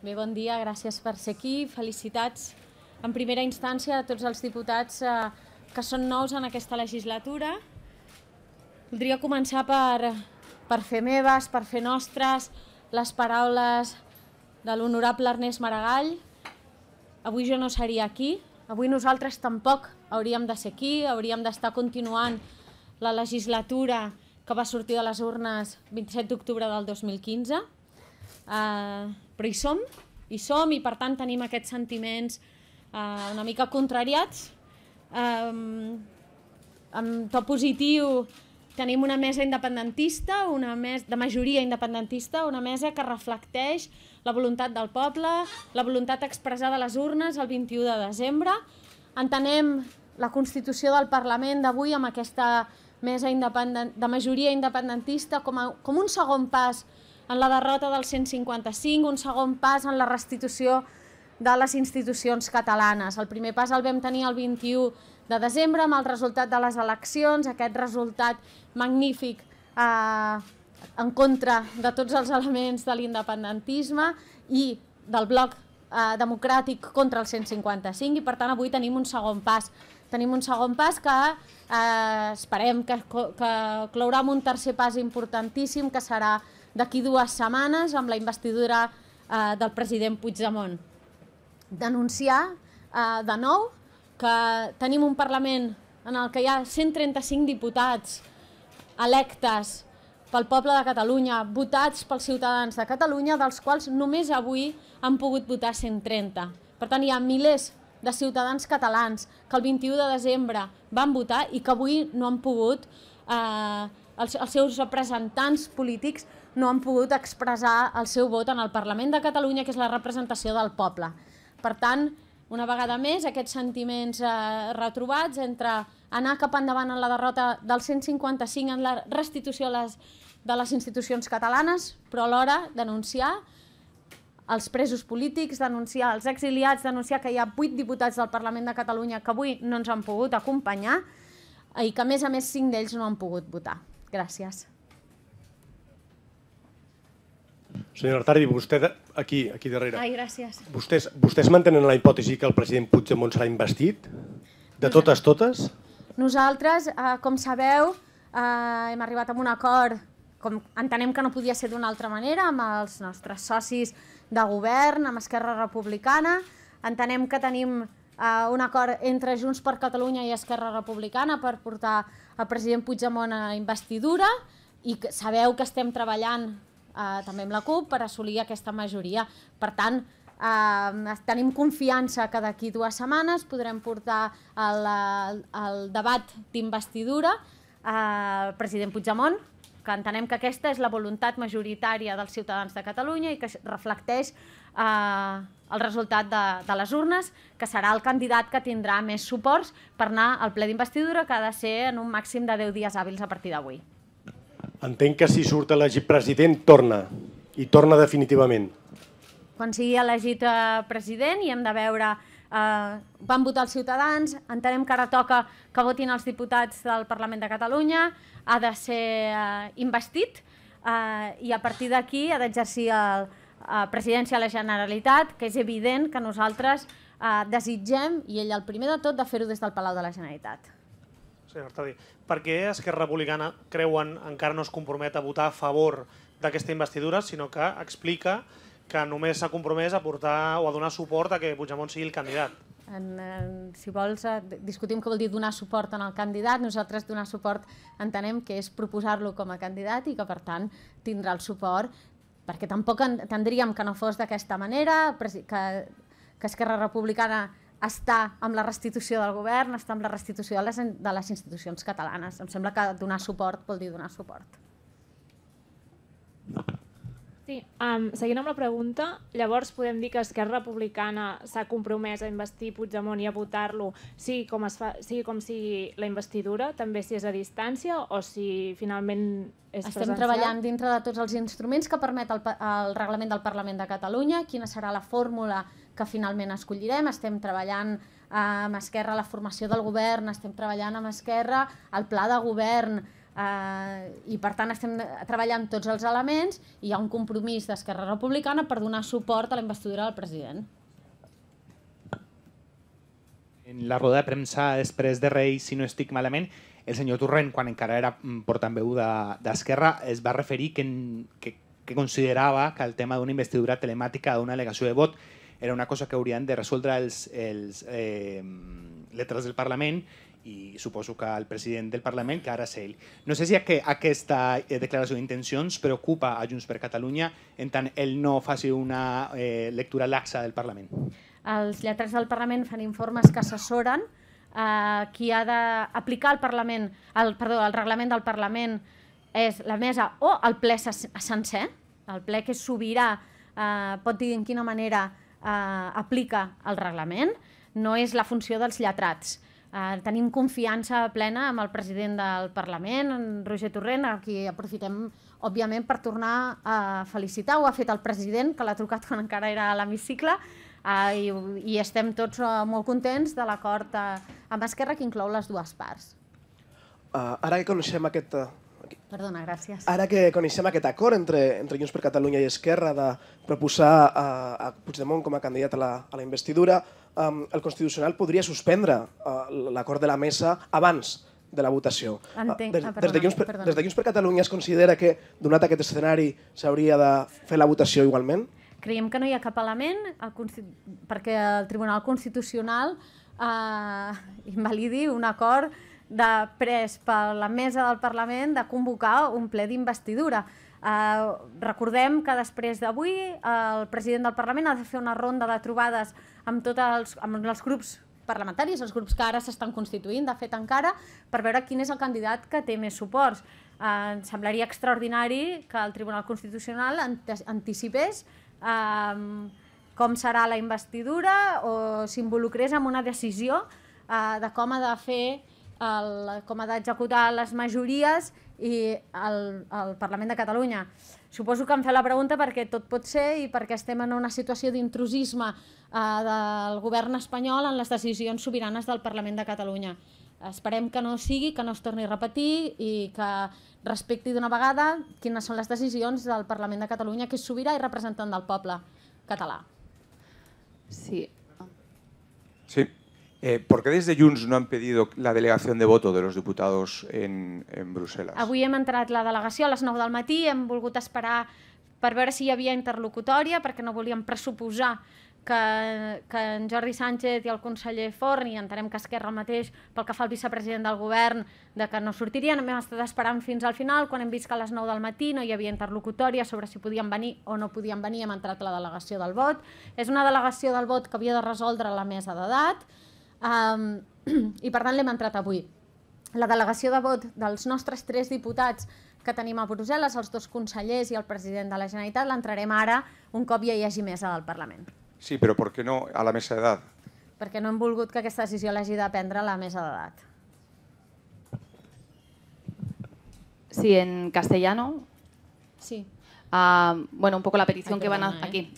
Bé, bon dia, gràcies per ser aquí. Felicitats en primera instància a tots els diputats eh, que són nous en aquesta legislatura. Voldria començar per, per fer meves, per fer nostres, les paraules de l'honorable Ernest Maragall. Avui jo no seria aquí, avui nosaltres tampoc hauríem de ser aquí, hauríem d'estar continuant la legislatura que va sortir de les urnes 27 d'octubre del 2015. Eh, però hi som, hi som i per tant tenim aquests sentiments eh, una mica contrariats. Eh, amb to positiu tenim una mesa independentista, una mesa de majoria independentista, una mesa que reflecteix la voluntat del poble, la voluntat expressada a les urnes el 21 de desembre. Entenem la constitució del Parlament d'avui amb aquesta mesa de majoria independentista com, a, com un segon pas en la derrota del 155, un segon pas en la restitució de les institucions catalanes. El primer pas el vam tenir el 21 de desembre amb el resultat de les eleccions, aquest resultat magnífic eh, en contra de tots els elements de l'independentisme i del bloc eh, democràtic contra el 155 i per tant avui tenim un segon pas. Tenim un segon pas que eh, esperem que, que clourà amb un tercer pas importantíssim que serà d'aquí dues setmanes amb la investidura eh, del president Puigdemont. Denunciar eh, de nou que tenim un Parlament en el que hi ha 135 diputats electes pel poble de Catalunya, votats pels ciutadans de Catalunya, dels quals només avui han pogut votar 130. Per tant, hi ha milers de ciutadans catalans que el 21 de desembre van votar i que avui no han pogut eh, els, els seus representants polítics no han pogut expressar el seu vot en el Parlament de Catalunya, que és la representació del poble. Per tant, una vegada més, aquests sentiments eh, retrobats entre anar cap endavant en la derrota del 155 en la restitució les, de les institucions catalanes, però alhora denunciar els presos polítics, denunciar els exiliats, denunciar que hi ha vuit diputats del Parlament de Catalunya que avui no ens han pogut acompanyar i que, a més a més, cinc d'ells no han pogut votar. Gràcies. Senyora Tardi, vostè aquí, aquí darrere. Ai, gràcies. Vostès, vostès mantenen la hipòtesi que el president Puigdemont serà investit? De totes, totes? Nosaltres, eh, com sabeu, eh, hem arribat a un acord, com entenem que no podia ser d'una altra manera, amb els nostres socis de govern, amb Esquerra Republicana. Entenem que tenim eh, un acord entre Junts per Catalunya i Esquerra Republicana per portar el president Puigdemont a investidura i sabeu que estem treballant eh, també amb la CUP per assolir aquesta majoria. Per tant, eh, tenim confiança que d'aquí dues setmanes podrem portar el, el debat d'investidura al eh, president Puigdemont, que entenem que aquesta és la voluntat majoritària dels ciutadans de Catalunya i que reflecteix eh, el resultat de, de les urnes, que serà el candidat que tindrà més suports per anar al ple d'investidura, que ha de ser en un màxim de 10 dies hàbils a partir d'avui. Entenc que si surt elegit president, torna, i torna definitivament. Quan sigui elegit eh, president i hem de veure eh, van votar els ciutadans, entenem que ara toca que votin els diputats del Parlament de Catalunya, ha de ser eh, investit eh, i a partir d'aquí ha d'exercir el, presidència de la Generalitat, que és evident que nosaltres eh, desitgem, i ell el primer de tot, de fer-ho des del Palau de la Generalitat. Senyor Artadi, per què Esquerra Republicana creuen encara no es compromet a votar a favor d'aquesta investidura, sinó que explica que només s'ha compromès a portar o a donar suport a que Puigdemont sigui el candidat. En, en, si vols, eh, discutim què vol dir donar suport al candidat. Nosaltres donar suport entenem que és proposar-lo com a candidat i que, per tant, tindrà el suport perquè tampoc entendríem que no fos d'aquesta manera, que, que Esquerra Republicana està amb la restitució del govern, està amb la restitució de les, de les institucions catalanes. Em sembla que donar suport vol dir donar suport. Sí, um, seguint amb la pregunta, llavors podem dir que Esquerra Republicana s'ha compromès a investir Puigdemont i a votar-lo, sigui com, es fa, sigui com sigui la investidura, també si és a distància o si finalment és Estem presencial? treballant dintre de tots els instruments que permet el, el reglament del Parlament de Catalunya, quina serà la fórmula que finalment escollirem, estem treballant eh, amb Esquerra la formació del govern, estem treballant amb Esquerra el pla de govern, eh, i per tant estem eh, treballant tots els elements i hi ha un compromís d'Esquerra Republicana per donar suport a la investidura del president. En la roda de premsa després de Reis, si no estic malament, el senyor Torrent, quan encara era mm, portaveu d'Esquerra, de, es va referir que, que, que considerava que el tema d'una investidura telemàtica d'una delegació de vot era una cosa que haurien de resoldre els, els eh, letres del Parlament i suposo que el president del Parlament, que ara és ell. No sé si aquesta eh, declaració d'intencions preocupa a Junts per Catalunya en tant ell no faci una eh, lectura laxa del Parlament. Els lletres del Parlament fan informes que assessoren eh, qui ha d'aplicar el Parlament, el, perdó, el reglament del Parlament és la mesa o el ple sencer, el ple que sobirà eh, pot dir en quina manera eh, aplica el reglament, no és la funció dels lletrats Eh, tenim confiança plena amb el president del Parlament, en Roger Torrent, a qui aprofitem, òbviament, per tornar a felicitar. Ho ha fet el president, que l'ha trucat quan encara era a l'hemicicle, eh, i, i estem tots eh, molt contents de l'acord eh, amb Esquerra, que inclou les dues parts. Uh, ara que coneixem aquest... Uh, Perdona, gràcies. Ara que coneixem aquest acord entre, entre Junts per Catalunya i Esquerra de proposar a, a Puigdemont com a candidat a la, a la investidura, el Constitucional podria suspendre eh, l'acord de la mesa abans de la votació. Ah, entenc. Eh, des, ah, perdona, des, de Junts per, des de per Catalunya es considera que, donat aquest escenari, s'hauria de fer la votació igualment? Creiem que no hi ha cap element el perquè el Tribunal Constitucional eh, invalidi un acord de pres per la mesa del Parlament de convocar un ple d'investidura. Eh, recordem que després d'avui el president del Parlament ha de fer una ronda de trobades amb tots els, amb els grups parlamentaris, els grups que ara s'estan constituint, de fet encara, per veure quin és el candidat que té més suports. Eh, em semblaria extraordinari que el Tribunal Constitucional anticipés eh, com serà la investidura o s'involucrés en una decisió eh, de com ha de fer el, com ha d'executar les majories i el, el Parlament de Catalunya. Suposo que em fa la pregunta perquè tot pot ser i perquè estem en una situació d'intrusisme eh, del govern espanyol en les decisions sobiranes del Parlament de Catalunya. Esperem que no sigui, que no es torni a repetir i que respecti d'una vegada quines són les decisions del Parlament de Catalunya que és sobirà i representant del poble català. Sí. Sí. Eh, ¿Por qué desde Junts no han pedido la delegació de voto de los diputados en, en Bruselas? Avui hem entrat la delegació a les 9 del matí, hem volgut esperar per veure si hi havia interlocutòria, perquè no volíem pressuposar que, que en Jordi Sánchez i el conseller Forn, i entenem que Esquerra mateix, pel que fa al vicepresident del govern, de que no sortirien, hem estat esperant fins al final, quan hem vist que a les 9 del matí no hi havia interlocutòria sobre si podien venir o no podien venir, hem entrat la delegació del vot. És una delegació del vot que havia de resoldre la mesa d'edat, Um, I per tant l'hem entrat avui. La delegació de vot dels nostres tres diputats que tenim a Brussel·les, els dos consellers i el president de la Generalitat, l'entrarem ara un cop ja hi hagi mesa del Parlament. Sí, però per què no a la mesa d'edat? Perquè no hem volgut que aquesta decisió l'hagi de prendre a la mesa d'edat. Sí, en castellano. Sí. bueno, un poco la petición que van a, ¿eh? aquí,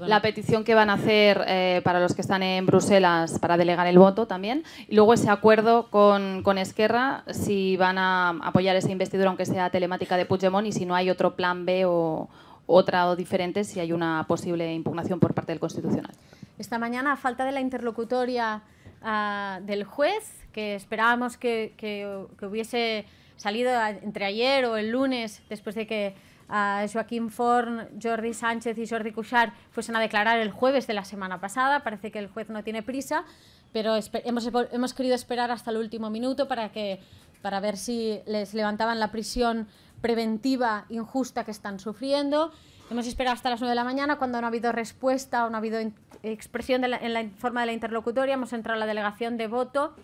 la petición que van a hacer eh, para los que están en Bruselas para delegar el voto también. Y luego ese acuerdo con, Esquerra, si van a apoyar esa investidura, aunque sea telemática de Puigdemont, y si no hay otro plan B o otra o diferente, si hay una posible impugnación por parte del Constitucional. Esta mañana, a falta de la interlocutoria ah, del juez, que esperábamos que, que hubiese salido entre ayer o el lunes, después de que ah, Joaquín Forn, Jordi Sánchez y Jordi Cuchar fuesen a declarar el jueves de la semana pasada. Parece que el juez no tiene prisa, pero hemos, querido esperar hasta el último minuto para, que, para ver si les levantaban la prisión preventiva injusta que están sufriendo. Hemos esperado hasta las nueve de la mañana, cuando no ha habido respuesta o no ha habido expresión en la forma de la interlocutoria, hemos entrado a la delegación de voto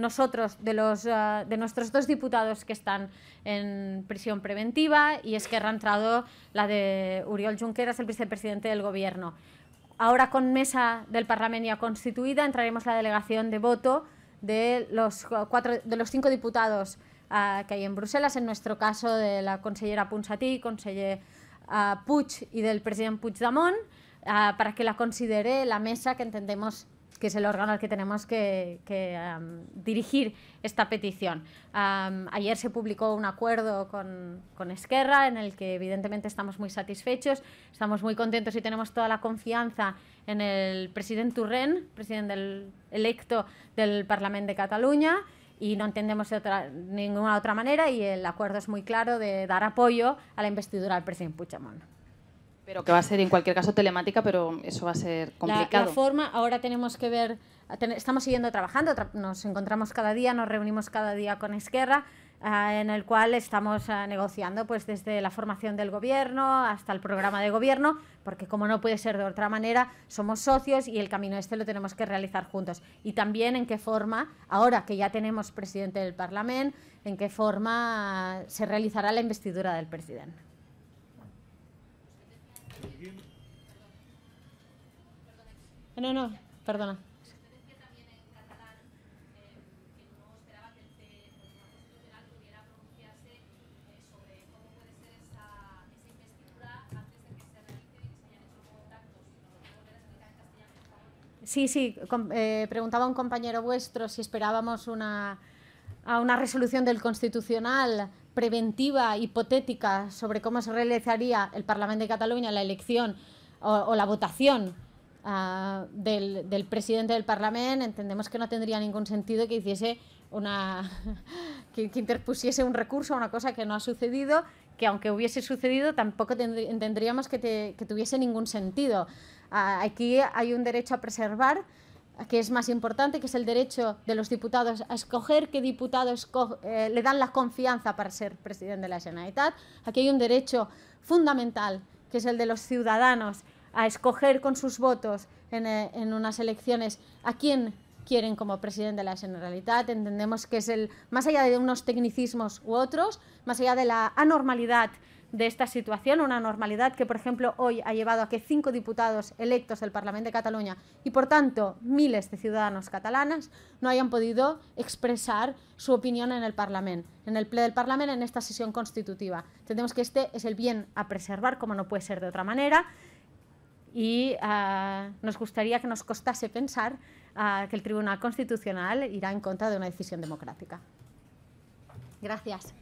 nosotros, de, los, eh, de nuestros dos diputados que están en prisión preventiva y es que ha entrado la de Uriol Junqueras, el vicepresidente del Gobierno. Ahora con mesa del Parlamento ya constituida entraremos la delegación de voto de los, cuatro, de los cinco diputados eh, que hay en Bruselas, en nuestro caso de la consellera Ponsatí, conseller eh, Puig y del presidente Puigdemont, para que la considere la mesa que entendemos que es el órgano al que tenemos que, dirigir esta petición. ayer se publicó un acuerdo con, Esquerra en el que evidentemente estamos muy satisfechos, estamos muy contentos y tenemos toda la confianza en el presidente Turren, presidente del, electo del Parlamento de Cataluña, y no entendemos ninguna otra manera y el acuerdo es muy claro de dar apoyo a la investidura del presidente Puigdemont. Pero que va a ser en cualquier caso telemática, pero eso va a ser complicado. La, forma, ahora tenemos que ver, estamos siguiendo trabajando, nos encontramos cada día, nos reunimos cada día con Esquerra, ah, en el cual estamos ah, negociando pues desde la formación del gobierno hasta el programa de gobierno, porque como no puede ser de otra manera, somos socios y el camino este lo tenemos que realizar juntos. Y también en qué forma, ahora que ya tenemos presidente del Parlamento, en qué forma se realizará la investidura del presidente. No, no, perdona. Sí, sí, eh, preguntaba un compañero vuestro si esperábamos una, a una resolución del Constitucional preventiva hipotética sobre cómo se realizaría el Parlamento de Cataluña, la elección o, la votación ah, del, presidente del Parlamento, entendemos que no tendría ningún sentido que hiciese una que, interpusiese un recurso a una cosa que no ha sucedido, que aunque hubiese sucedido tampoco tendríamos que, tuviese ningún sentido. Ah, aquí hay un derecho a preservar que es más importante, que es el derecho de los diputados a escoger qué diputados eh, le dan la confianza para ser presidente de la Generalitat. Aquí hay un derecho fundamental, que es el de los ciudadanos a escoger con sus votos en, eh, en unas elecciones a quién quieren como presidente de la Generalitat. Entendemos que es el, más allá de unos tecnicismos u otros, más allá de la anormalidad de esta situación, una normalidad que, por ejemplo, hoy ha llevado a que cinco diputados electos del Parlamento de Cataluña y, por tanto, miles de ciudadanos catalanas no hayan podido expresar su opinión en el Parlamento, en el ple del Parlamento, en esta sesión constitutiva. Entendemos que este es el bien a preservar, como no puede ser de otra manera, y ah, nos gustaría que nos costase pensar ah, que el Tribunal Constitucional irá en contra de una decisión democrática. Gracias.